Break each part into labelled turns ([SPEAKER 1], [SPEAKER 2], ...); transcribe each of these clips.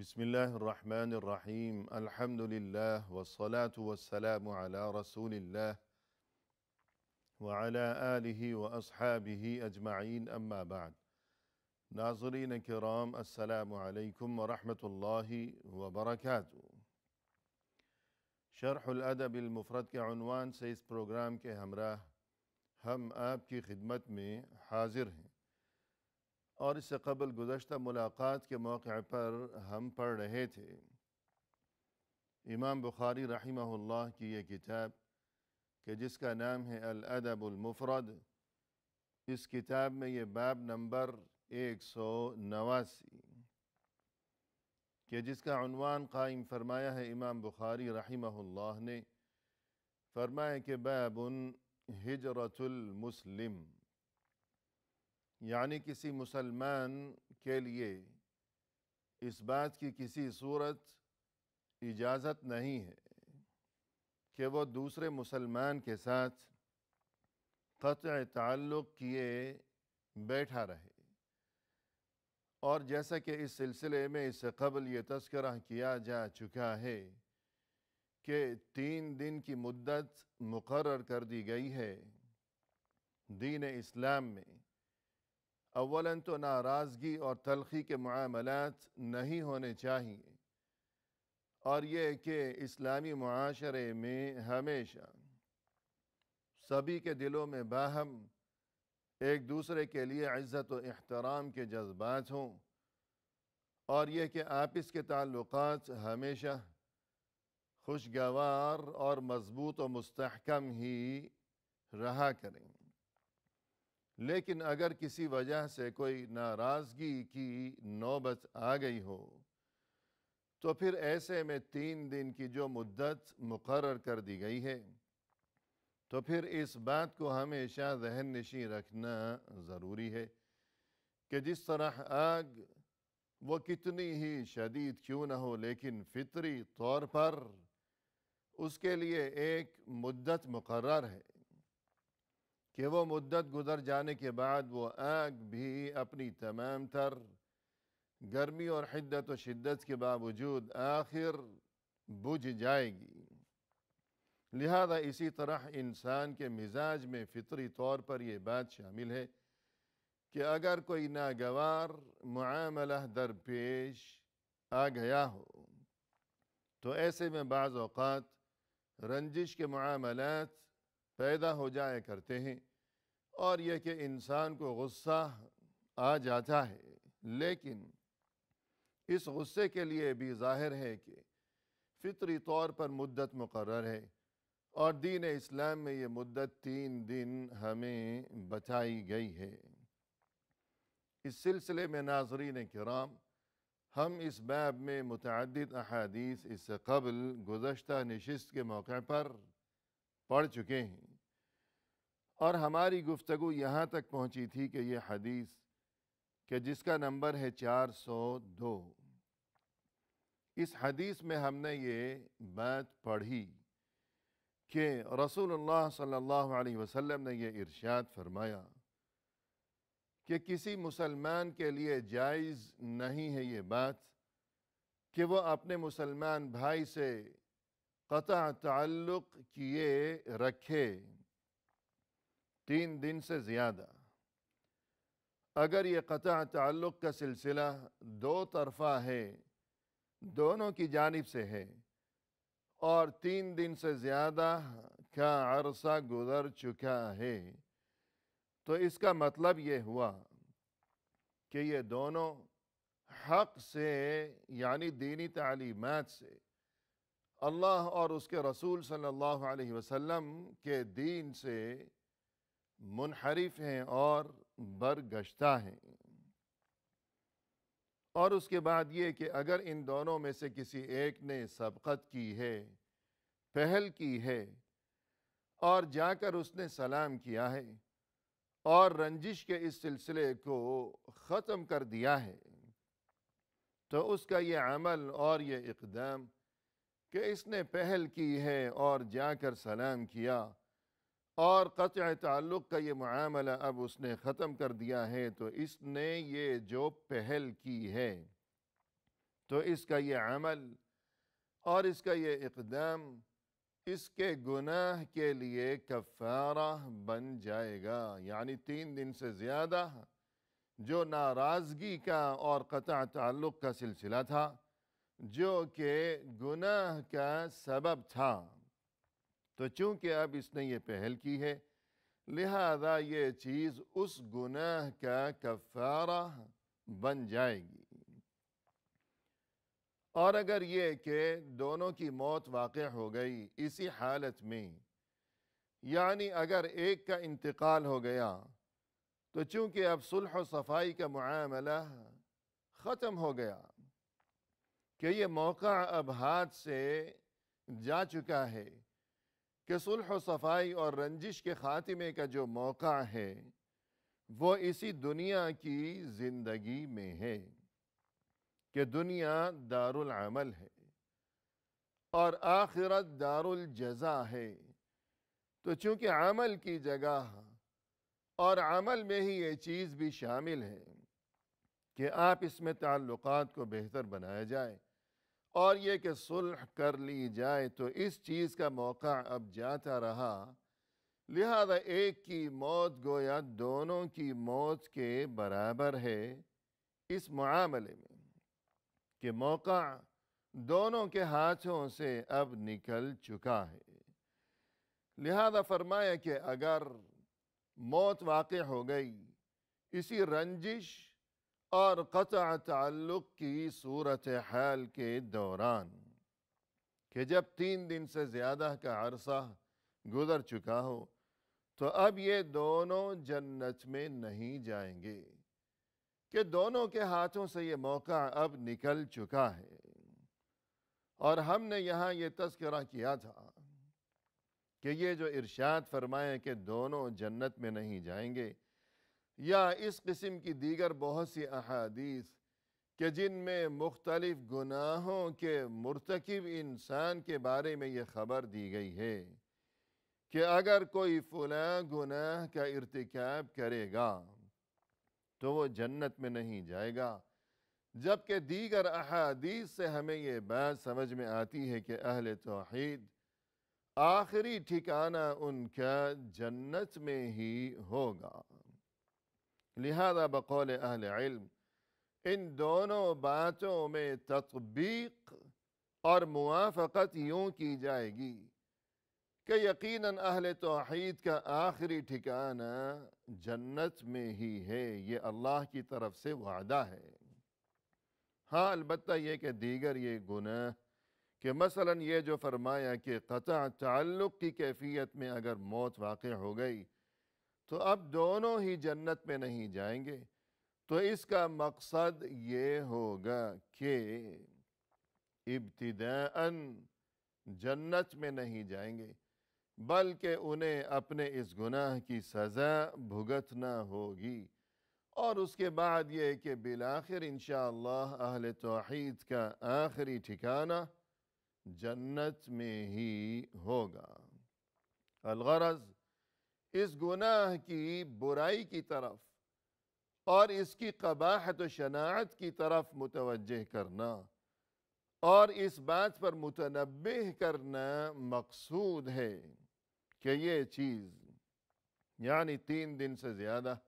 [SPEAKER 1] بسم الله الرحمن الرحيم الحمد لله والصلاة والسلام على رسول الله وعلى آله وأصحابه أجمعين أما بعد ناظرين كرام السلام عليكم ورحمة الله وبركاته شرح الأدب المفرد كعنوان سيس بروغرام كهمراه هم آب كي خدمت आपकी حاضر में और इससे कबल गुजशत मुलाकात के मौके पर हम पढ़ रहे थे इमाम बुखारी रहीमहुल्लाह की ये किताब के जिसका नाम है अदबुलमफरद इस किताब में ये बाब नंबर एक सौ नवासी कि जिसका अनवान कायम फरमाया है इमाम बुखारी रहीमहुल्लाह ने फरमाया कि बाबन हिजरतुलमस्लिम यानी किसी मुसलमान के लिए इस बात की किसी सूरत इजाज़त नहीं है कि वो दूसरे मुसलमान के साथ क़त ताल्लुक़ किए बैठा रहे और जैसा कि इस सिलसिले में इससे कबल ये तस्करा किया जा चुका है कि तीन दिन की मुद्दत मुकर कर दी गई है दीन इस्लाम में अवला तो नाराज़गी और तलखी के मामलत नहीं होने चाहिए और ये कि इस्लामी माशरे में हमेशा सभी के दिलों में बाहम एक दूसरे के लिए इज़्ज़त अहतराम के जज्बात हों और यह कि आपस के ताल्लुक हमेशा खुशगवार और मजबूत व मस्तकम ही रहा करें लेकिन अगर किसी वजह से कोई नाराज़गी की नौबत आ गई हो तो फिर ऐसे में तीन दिन की जो मुद्दत मुकर कर दी गई है तो फिर इस बात को हमेशा जहन नशी रखना ज़रूरी है कि जिस तरह आग वो कितनी ही शदीद क्यों ना हो लेकिन फितरी तौर पर उसके लिए एक मुद्दत मुकर है कि वो मुद्दत गुजर जाने के बाद वो आग भी अपनी तमाम तर गर्मी और हिद्दत व शिद्दत के बावजूद आखिर बुझ जाएगी लिहाजा इसी तरह इंसान के मिजाज में फितरी तौर पर यह बात शामिल है कि अगर कोई नागवार मामला दरपेश आ गया हो तो ऐसे में बाज़ात रंजिश के मामलत पैदा हो जाया करते हैं और यह कि इंसान को गुस्सा आ जाता है लेकिन इस गुस्से के लिए भी जाहिर है कि फ़ितरी तौर पर मुद्दत मुकर है और दीन इस्लाम में ये मुद्दत तीन दिन हमें बताई गई है इस सिलसिले में नाजरीन कराम हम इस बैब में मुतद अहादीस इससे कबल गुज्त नशस्त के मौके पर पढ़ चुके हैं और हमारी गुफ्तु यहाँ तक पहुँची थी कि ये हदीस कि जिसका नंबर है चार सौ दो इस हदीस में हमने ये बात पढ़ी कि रसूलुल्लाह सल्लल्लाहु अलैहि वसल्लम ने यह इरशाद फरमाया कि किसी मुसलमान के लिए जायज़ नहीं है ये बात कि वह अपने मुसलमान भाई से क़ता ताल्लुक़ किए रखे तीन दिन से ज़्यादा अगर ये क़ा ताल्लुक़ का सिलसिला दो तरफ़ा है दोनों की जानब से है और तीन दिन से ज़्यादा का अरसा गुज़र चुका है तो इसका मतलब ये हुआ कि ये दोनों हक से यानी दीनी तलीमत से अल्लाह और उसके रसूल सल्लल्लाहु अलैहि वसल्लम के दीन से मुनहरफ हैं और बरगश्ता हैं और उसके बाद ये कि अगर इन दोनों में से किसी एक ने सबकत की है पहल की है और जाकर उसने सलाम किया है और रंजिश के इस सिलसिले को ख़त्म कर दिया है तो उसका ये अमल और ये इकदाम कि इसने पहल की है और जाकर सलाम किया और क़त तल्लुक का ये मामला अब उसने ख़त्म कर दिया है तो इसने ये जो पहल की है तो इसका ये अमल और इसका ये इकदाम इसके गुनाह के लिए कफ़ारा बन जाएगा यानी तीन दिन से ज़्यादा जो नाराज़गी का और क़त तल्लुक़ का सिलसिला था जो कि गुनाह का सबब था तो चूंकि अब इसने ये पहल की है लिहाजा ये चीज़ उस गुनाह का कफ़ारा बन जाएगी और अगर ये कि दोनों की मौत वाक़ हो गई इसी हालत में यानी अगर एक का इंतकाल हो गया तो चूँकि अब सुलह सफाई का मामला ख़त्म हो गया कि ये मौका अब हाथ से जा चुका है कि सुलह सफाई और रंजिश के ख़ात्मे का जो मौका है वो इसी दुनिया की ज़िंदगी में है कि दुनिया दारुल अमल है और आखिरत दारुल जज़ा है तो चूँकि अमल की जगह और अमल में ही ये चीज़ भी शामिल है कि आप इसमें ताल्लुकात को बेहतर बनाया जाए और ये कि सुलह कर ली जाए तो इस चीज़ का मौका अब जाता रहा लिहाजा एक की मौत गोया दोनों की मौत के बराबर है इस मामले में कि मौका दोनों के हाथों से अब निकल चुका है लिहाजा फरमाया कि अगर मौत वाक़ हो गई इसी रंजिश और क़ा तल्लुक़ की सूरत हाल के दौरान कि जब तीन दिन से ज़्यादा का अरसा गुज़र चुका हो तो अब ये दोनों जन्नत में नहीं जाएंगे कि दोनों के हाथों से ये मौका अब निकल चुका है और हमने यहाँ ये तस्करा किया था कि ये जो इरशाद फरमाए कि दोनों जन्नत में नहीं जाएंगे या इस किस्म की दीगर बहुत सी अहादीस के जिनमें मुख्तलिफ़ गुनाहों के मरतकब इंसान के बारे में ये ख़बर दी गई है कि अगर कोई फला गुनाह का इरतकब करेगा तो वो जन्नत में नहीं जाएगा जबकि दीगर अहादीस से हमें ये बात समझ में आती है कि अहल तोहद आखिरी ठिकाना उनका जन्नत में ही होगा लिहाजा बकौल अहल इल्म इन दोनों बातों में तत्बीक और मुआफ़त यूँ की जाएगी कि यकीन अहल तोहद का आखिरी ठिकाना जन्नत में ही है ये अल्लाह की तरफ से वादा है हाँ अलबत् यह कि दीगर ये गुनाह कि मसलन ये जो फरमाया कि क़ा ताल्लुक़ की कैफियत में अगर मौत वाक़ हो गई तो अब दोनों ही जन्नत में नहीं जाएंगे तो इसका मकसद ये होगा कि इब्तदान जन्नत में नहीं जाएंगे बल्कि उन्हें अपने इस गुनाह की सज़ा भुगतना होगी और उसके बाद ये कि बिलाखिर इन अहल तोहद का आखिरी ठिकाना जन्नत में ही होगा अलगरज़ इस गुनाह की बुराई की तरफ और इसकी कबाहत शनात की तरफ मुतवजह करना और इस बात पर मुतनब करना मकसूद है कि ये चीज़ यानी तीन दिन से ज़्यादा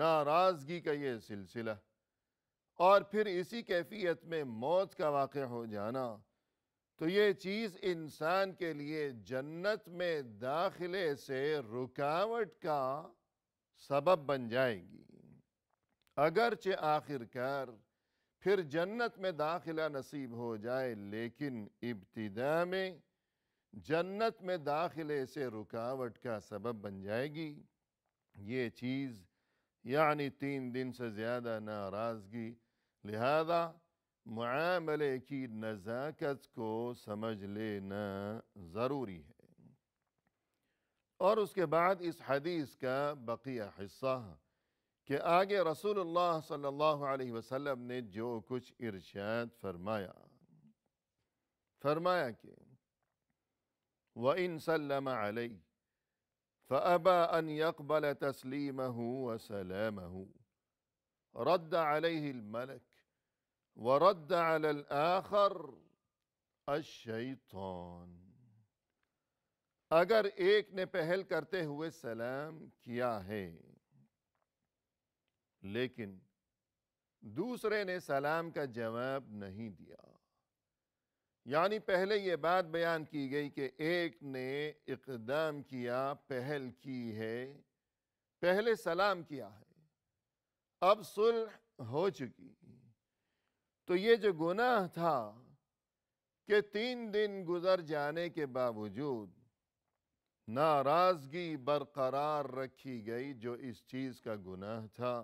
[SPEAKER 1] नाराज़गी का ये सिलसिला और फिर इसी कैफियत में मौत का वाक़ हो जाना तो ये चीज़ इंसान के लिए जन्नत में दाखिले से रुकावट का सबब बन जाएगी अगरचे आखिरकार फिर जन्नत में दाखिला नसीब हो जाए लेकिन इब्तदा में जन्नत में दाखिले से रुकावट का सबब बन जाएगी ये चीज़ यानी तीन दिन से ज़्यादा नाराज़गी लिहाजा मामले की नज़ाकत को समझ लेना ज़रूरी है और उसके बाद इस हदीस का बकिया हिस्सा कि आगे रसूलुल्लाह सल्लल्लाहु अलैहि ने जो कुछ इरशाद फरमाया फरमाया कि व इन सल्लम अलई फ़बा अन तस्लीम हूँ वसलम हूँ रद्द अलमलक ورد على الآخر الशैतान अगर एक ने पहल करते हुए सलाम किया है लेकिन दूसरे ने सलाम का जवाब नहीं दिया यानी पहले यह बात बयान की गई कि एक ने इकदाम किया पहल की है पहले सलाम किया है अब सुलह हो चुकी तो ये जो गुनाह था कि तीन दिन गुजर जाने के बावजूद नाराज़गी बरकरार रखी गई जो इस चीज़ का गुनाह था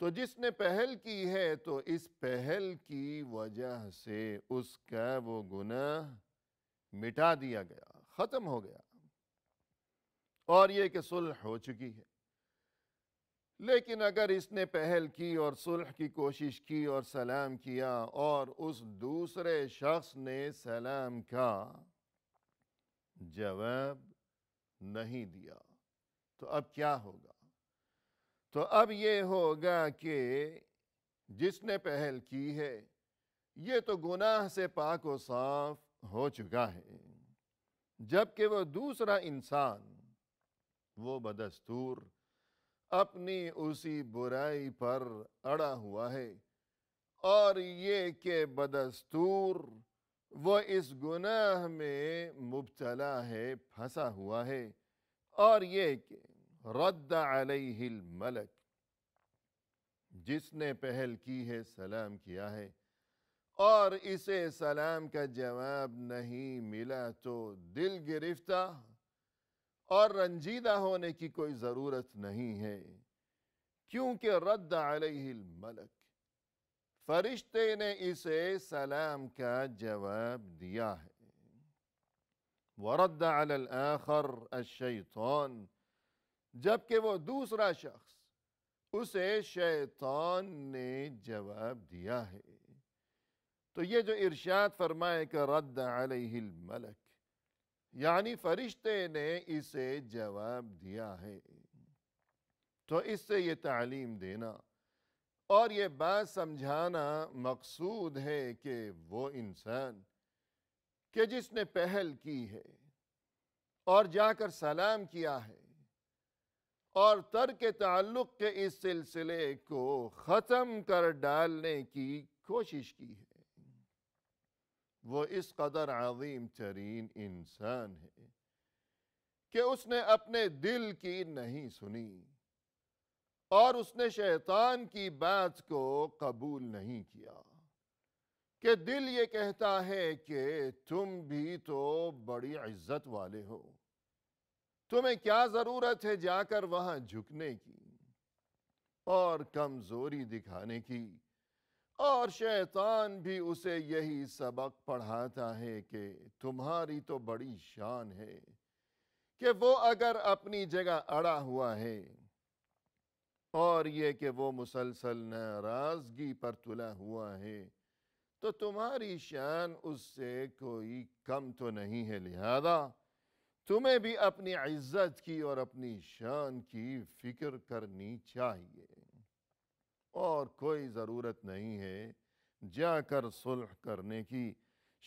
[SPEAKER 1] तो जिसने पहल की है तो इस पहल की वजह से उसका वो गुनाह मिटा दिया गया ख़त्म हो गया और ये कि सुलह हो चुकी है लेकिन अगर इसने पहल की और सुलह की कोशिश की और सलाम किया और उस दूसरे शख्स ने सलाम का जवाब नहीं दिया तो अब क्या होगा तो अब ये होगा कि जिसने पहल की है ये तो गुनाह से पाक व साफ हो चुका है जबकि वह दूसरा इंसान वो बदस्तूर अपनी उसी बुराई पर अड़ा हुआ है और ये के बदस्तूर वो इस गुनाह में मुबतला है फंसा हुआ है और ये के रद्द अलैहिल मलक जिसने पहल की है सलाम किया है और इसे सलाम का जवाब नहीं मिला तो दिल गिरफ्ता और रंजीदा होने की कोई ज़रूरत नहीं है क्योंकि रद्द मलक फरिश्ते ने इसे सलाम का जवाब दिया है वरद आखर अशैतौन जबकि वो दूसरा शख्स उसे शैतान ने जवाब दिया है तो ये जो इरशाद फरमाए कि रद्द मलक यानी फरिश्ते ने इसे जवाब दिया है तो इससे ये तालीम देना और ये बात समझाना मकसूद है कि वो इंसान कि जिसने पहल की है और जाकर सलाम किया है और तर के ताल्लुक़ के इस सिलसिले को ख़त्म कर डालने की कोशिश की है वो इस कदर आज़ीम तरीन इंसान है कि उसने अपने दिल की नहीं सुनी और उसने शैतान की बात को कबूल नहीं किया कि दिल ये कहता है कि तुम भी तो बड़ी इज्जत वाले हो तुम्हें क्या ज़रूरत है जाकर वहां झुकने की और कमज़ोरी दिखाने की और शैतान भी उसे यही सबक पढ़ाता है कि तुम्हारी तो बड़ी शान है कि वो अगर अपनी जगह अड़ा हुआ है और ये कि वो मुसलसल नाराज़गी पर तुला हुआ है तो तुम्हारी शान उससे कोई कम तो नहीं है लिहाजा तुम्हें भी अपनी इज्जत की और अपनी शान की फिक्र करनी चाहिए और कोई ज़रूरत नहीं है जाकर सुलह करने की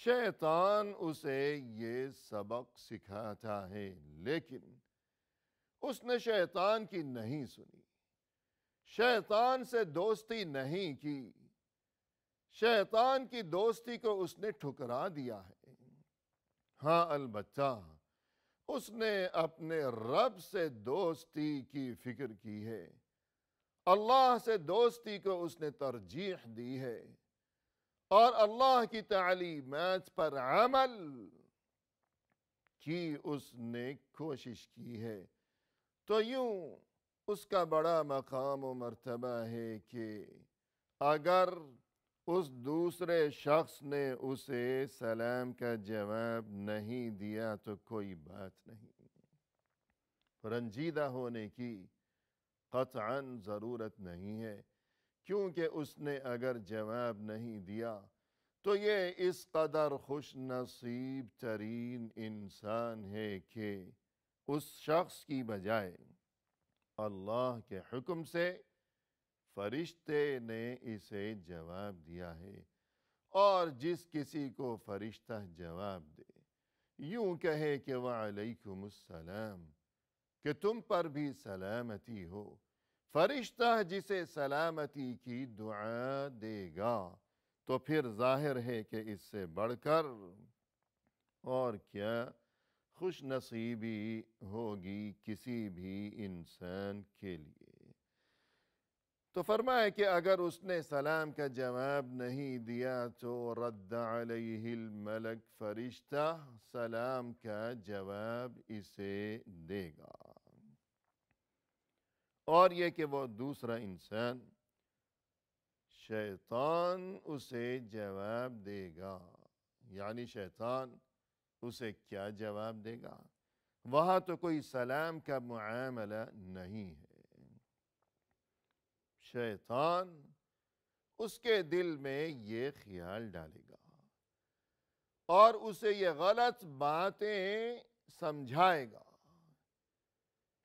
[SPEAKER 1] शैतान उसे ये सबक सिखाता है लेकिन उसने शैतान की नहीं सुनी शैतान से दोस्ती नहीं की शैतान की दोस्ती को उसने ठुकरा दिया है हाँ अलबत्ता उसने अपने रब से दोस्ती की फिक्र की है अल्लाह से दोस्ती को उसने तरजीह दी है और अल्लाह की तालीमत पर अमल की उसने कोशिश की है तो यूं उसका बड़ा मकाम व मरतबा है कि अगर उस दूसरे शख्स ने उसे सलाम का जवाब नहीं दिया तो कोई बात नहीं रंजीदा होने की क़तान ज़रूरत नहीं है क्योंकि उसने अगर जवाब नहीं दिया तो ये इस कदर खुश नसीब तरीन इंसान है कि उस शख्स की बजाय अल्लाह के हुक्म से फरिश्ते ने इसे जवाब दिया है और जिस किसी को फरिश्ता जवाब दे यूं कहे कि वालेकुम सलाम कि तुम पर भी सलामती हो फरिश्ता जिसे सलामती की दुआ देगा तो फिर जाहिर है कि इससे बढ़कर और क्या खुश नसीबी होगी किसी भी इंसान के लिए तो फरमाया कि अगर उसने सलाम का जवाब नहीं दिया तो रद्द मलक फरिश्ता सलाम का जवाब इसे देगा और यह कि वह दूसरा इंसान शैतान उसे जवाब देगा यानी शैतान उसे क्या जवाब देगा वहाँ तो कोई सलाम का मामला नहीं है शैतान उसके दिल में ये ख्याल डालेगा और उसे ये गलत बातें समझाएगा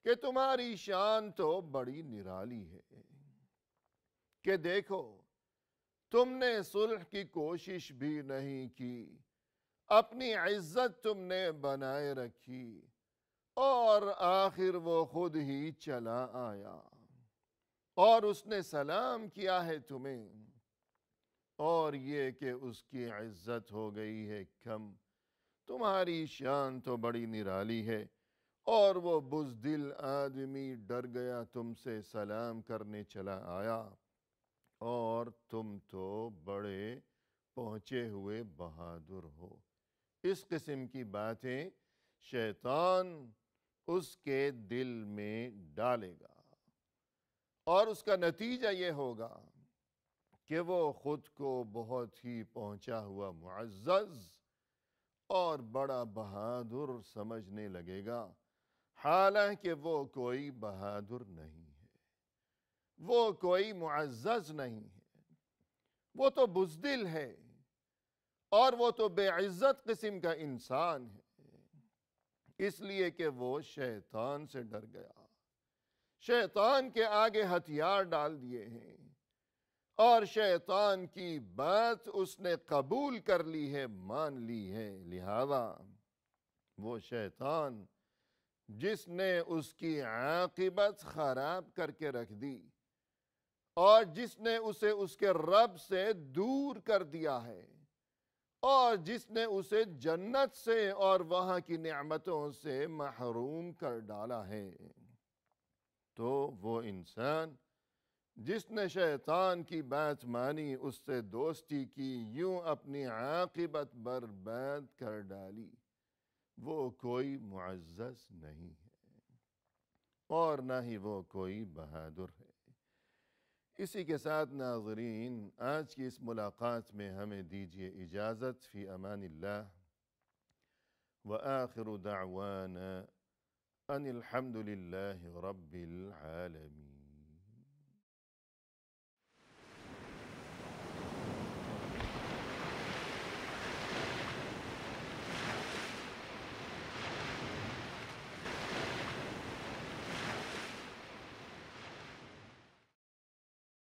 [SPEAKER 1] कि तुम्हारी शान तो बड़ी निराली है कि देखो तुमने सुलह की कोशिश भी नहीं की अपनी इज्जत तुमने बनाए रखी और आखिर वो खुद ही चला आया और उसने सलाम किया है तुम्हें और ये कि उसकी इज्जत हो गई है कम तुम्हारी शान तो बड़ी निराली है और वो बुजदिल आदमी डर गया तुमसे सलाम करने चला आया और तुम तो बड़े पहुँचे हुए बहादुर हो इस किस्म की बातें शैतान उसके दिल में डालेगा और उसका नतीजा ये होगा कि वो ख़ुद को बहुत ही पहुँचा हुआ मुआज़ और बड़ा बहादुर समझने लगेगा हालांकि वो कोई बहादुर नहीं है वो कोई मुआज़ नहीं है वो तो बुजदिल है और वो तो बेइज्जत किस्म का इंसान है इसलिए कि वो शैतान से डर गया शैतान के आगे हथियार डाल दिए हैं और शैतान की बात उसने कबूल कर ली है मान ली है लिहाजा वो शैतान जिसने उसकी आकिबत खराब करके रख दी और जिसने उसे उसके रब से दूर कर दिया है और जिसने उसे जन्नत से और वहाँ की नियामतों से महरूम कर डाला है तो वो इंसान जिसने शैतान की बात मानी उससे दोस्ती की यूं अपनी आकिबत बर्बाद कर डाली वो कोई मुआज़ नहीं है और ना ही वो कोई बहादुर है इसी के साथ नाजरीन आज की इस मुलाकात में हमें दीजिए इजाज़त फ़ी अमान व आखिर दावाना अनिलहमदिल्ला रबालमी